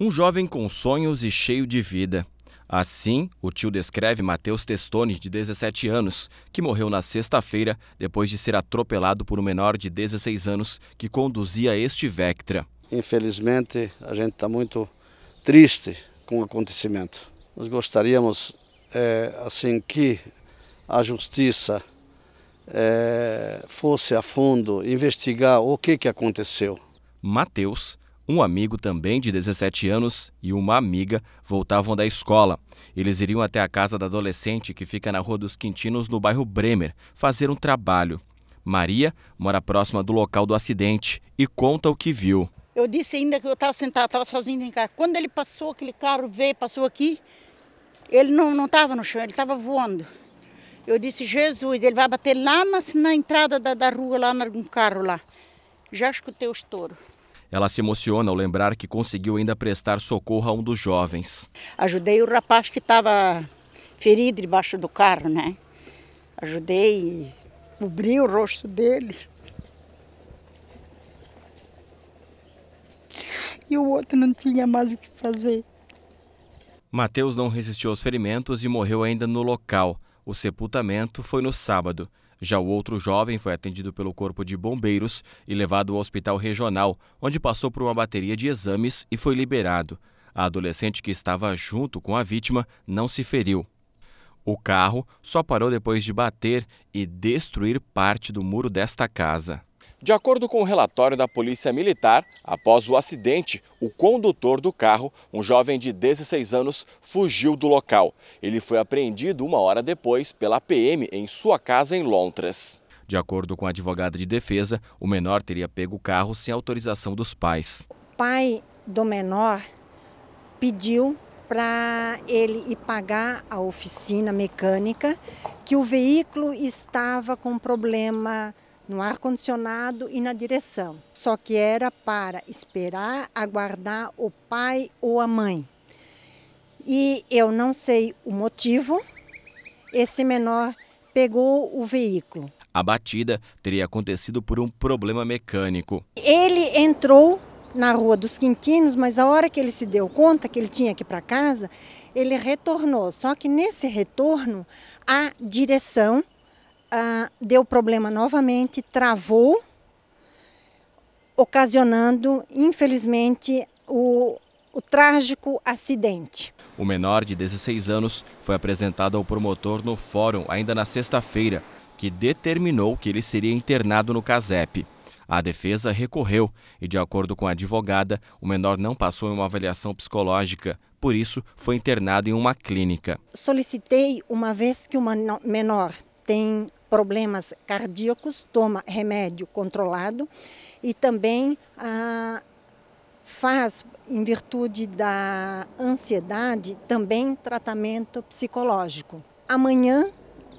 Um jovem com sonhos e cheio de vida. Assim, o tio descreve Mateus Testoni, de 17 anos, que morreu na sexta-feira depois de ser atropelado por um menor de 16 anos que conduzia este Vectra. Infelizmente, a gente está muito triste com o acontecimento. Nós gostaríamos é, assim que a justiça é, fosse a fundo investigar o que, que aconteceu. Mateus um amigo também de 17 anos e uma amiga voltavam da escola. Eles iriam até a casa da adolescente que fica na Rua dos Quintinos, no bairro Bremer, fazer um trabalho. Maria mora próxima do local do acidente e conta o que viu. Eu disse ainda que eu estava sentada, estava sozinha em casa. Quando ele passou, aquele carro veio, passou aqui, ele não estava no chão, ele estava voando. Eu disse, Jesus, ele vai bater lá na, na entrada da, da rua, lá no carro lá. Já escutei o estouro. Ela se emociona ao lembrar que conseguiu ainda prestar socorro a um dos jovens. Ajudei o rapaz que estava ferido debaixo do carro, né? Ajudei, cobri o rosto dele. E o outro não tinha mais o que fazer. Mateus não resistiu aos ferimentos e morreu ainda no local. O sepultamento foi no sábado. Já o outro jovem foi atendido pelo Corpo de Bombeiros e levado ao Hospital Regional, onde passou por uma bateria de exames e foi liberado. A adolescente que estava junto com a vítima não se feriu. O carro só parou depois de bater e destruir parte do muro desta casa. De acordo com o relatório da Polícia Militar, após o acidente, o condutor do carro, um jovem de 16 anos, fugiu do local. Ele foi apreendido uma hora depois pela PM em sua casa em Londres. De acordo com a advogada de defesa, o menor teria pego o carro sem autorização dos pais. O pai do menor pediu para ele ir pagar a oficina mecânica que o veículo estava com problema no ar-condicionado e na direção. Só que era para esperar, aguardar o pai ou a mãe. E eu não sei o motivo, esse menor pegou o veículo. A batida teria acontecido por um problema mecânico. Ele entrou na Rua dos Quintinos, mas a hora que ele se deu conta que ele tinha que ir para casa, ele retornou. Só que nesse retorno, a direção ah, deu problema novamente, travou, ocasionando, infelizmente, o, o trágico acidente. O menor de 16 anos foi apresentado ao promotor no fórum ainda na sexta-feira, que determinou que ele seria internado no CASEP. A defesa recorreu e, de acordo com a advogada, o menor não passou em uma avaliação psicológica, por isso foi internado em uma clínica. Solicitei, uma vez que o menor tem problemas cardíacos, toma remédio controlado e também ah, faz, em virtude da ansiedade, também tratamento psicológico. Amanhã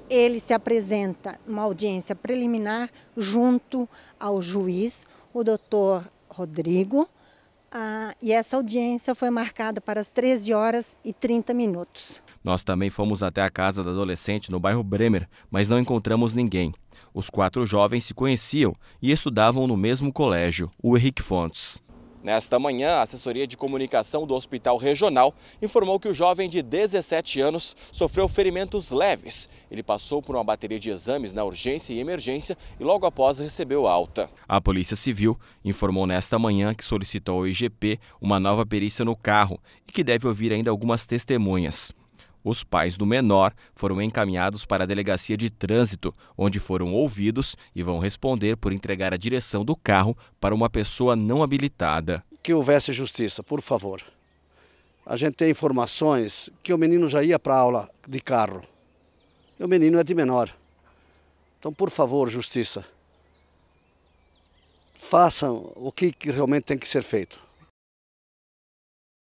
ele se apresenta uma audiência preliminar junto ao juiz, o doutor Rodrigo, ah, e essa audiência foi marcada para as 13 horas e 30 minutos. Nós também fomos até a casa da adolescente no bairro Bremer, mas não encontramos ninguém. Os quatro jovens se conheciam e estudavam no mesmo colégio, o Henrique Fontes. Nesta manhã, a assessoria de comunicação do Hospital Regional informou que o jovem de 17 anos sofreu ferimentos leves. Ele passou por uma bateria de exames na urgência e emergência e logo após recebeu alta. A Polícia Civil informou nesta manhã que solicitou ao IGP uma nova perícia no carro e que deve ouvir ainda algumas testemunhas. Os pais do menor foram encaminhados para a delegacia de trânsito, onde foram ouvidos e vão responder por entregar a direção do carro para uma pessoa não habilitada. Que houvesse justiça, por favor. A gente tem informações que o menino já ia para aula de carro. E o menino é de menor. Então, por favor, justiça. Façam o que realmente tem que ser feito.